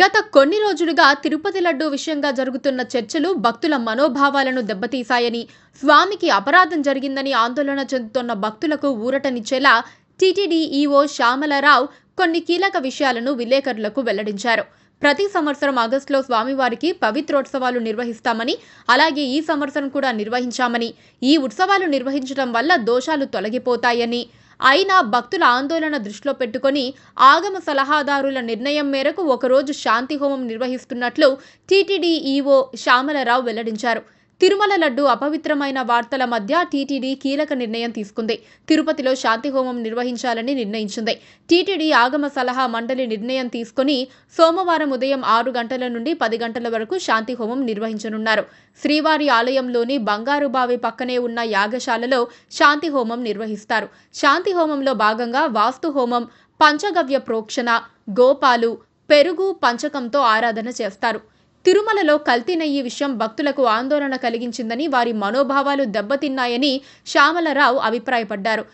గత కొన్ని రోజులుగా తిరుపతి లడ్డు విషయంగా జరుగుతున్న చర్చలు భక్తుల మనోభావాలను దెబ్బతీశాయని స్వామికి అపరాధం జరిగిందని ఆందోళన చెందుతున్న భక్తులకు ఊరటనిచ్చేలా టీటీడీ శ్యామలరావు కొన్ని కీలక విషయాలను విలేకరులకు వెల్లడించారు ప్రతి సంవత్సరం ఆగస్టులో స్వామివారికి పవిత్రోత్సవాలు నిర్వహిస్తామని అలాగే ఈ సంవత్సరం కూడా నిర్వహించామని ఈ ఉత్సవాలు నిర్వహించడం వల్ల దోషాలు తొలగిపోతాయని అయినా భక్తుల ఆందోళన దృష్టిలో పెట్టుకొని ఆగమ సలహాదారుల నిర్ణయం మేరకు ఒకరోజు శాంతి హోమం నిర్వహిస్తున్నట్లు టీటీడీ ఈవో శ్యామలరావు వెల్లడించారు తిరుమల లడ్డు అపవిత్రమైన వార్తల మధ్య టీటీడీ కీలక నిర్ణయం తీసుకుంది తిరుపతిలో శాంతిహోమం నిర్వహించాలని నిర్ణయించింది టీటీడీ ఆగమ సలహా మండలి నిర్ణయం తీసుకుని సోమవారం ఉదయం ఆరు గంటల నుండి పది గంటల వరకు శాంతిహోమం నిర్వహించనున్నారు శ్రీవారి ఆలయంలోని బంగారు బావి పక్కనే ఉన్న యాగశాలలో శాంతిహోమం నిర్వహిస్తారు శాంతిహోమంలో భాగంగా వాస్తు హోమం పంచగవ్య ప్రోక్షణ గోపాలు పెరుగు పంచకంతో ఆరాధన చేస్తారు తిరుమలలో నెయ్యి విషయం భక్తులకు ఆందోళన కలిగించిందని వారి మనోభావాలు దెబ్బతిన్నాయని శ్యామలరావు అభిప్రాయపడ్డారు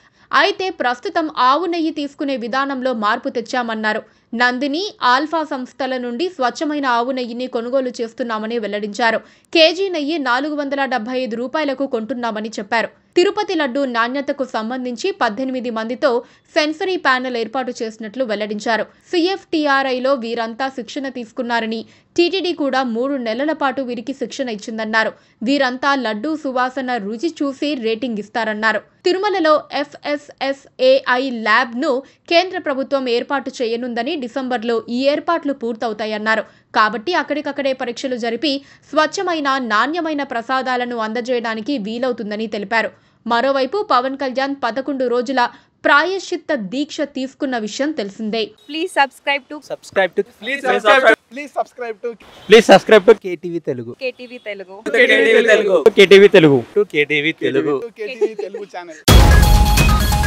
అయితే ప్రస్తుతం ఆవు నెయ్యి తీసుకునే విధానంలో మార్పు తెచ్చామన్నారు నందిని ఆల్ఫా సంస్థల నుండి స్వచ్ఛమైన ఆవు నెయ్యిని కొనుగోలు చేస్తున్నామని వెల్లడించారు కేజీ నెయ్యి నాలుగు వందల డెబ్బై ఐదు రూపాయలకు కొంటున్నామని చెప్పారు తిరుపతి లడ్డు నాణ్యతకు సంబంధించి పద్దెనిమిది మందితో సెన్సరీ ప్యానెల్ ఏర్పాటు చేసినట్లు వెల్లడించారు సిఎఫ్టీఆర్ఐలో వీరంతా శిక్షణ తీసుకున్నారని టీటీడీ కూడా మూడు నెలల పాటు వీరికి శిక్షణ ఇచ్చిందన్నారు వీరంతా లడ్డూ సువాసన రుచి చూసి రేటింగ్ ఇస్తారన్నారు తిరుమలలో ఎఫ్ఎస్ఎస్ఏఐ ల్యాబ్ను కేంద్ర ప్రభుత్వం ఏర్పాటు చేయనుందని డిసెంబర్లో ఈ ఏర్పాట్లు పూర్తవుతాయన్నారు కాబట్టి అక్కడికక్కడే పరీక్షలు జరిపి స్వచ్ఛమైన నాణ్యమైన ప్రసాదాలను అందజేయడానికి వీలవుతుందని తెలిపారు మరోవైపు పవన్ కళ్యాణ్ పదకొండు రోజుల ప్రాయశ్చిత్త దీక్ష తీసుకున్న విషయం తెలిసిందే please subscribe to subscribe to please subscribe please subscribe to please subscribe to KTV Telugu KTV Telugu Telugu Telugu Telugu Telugu channel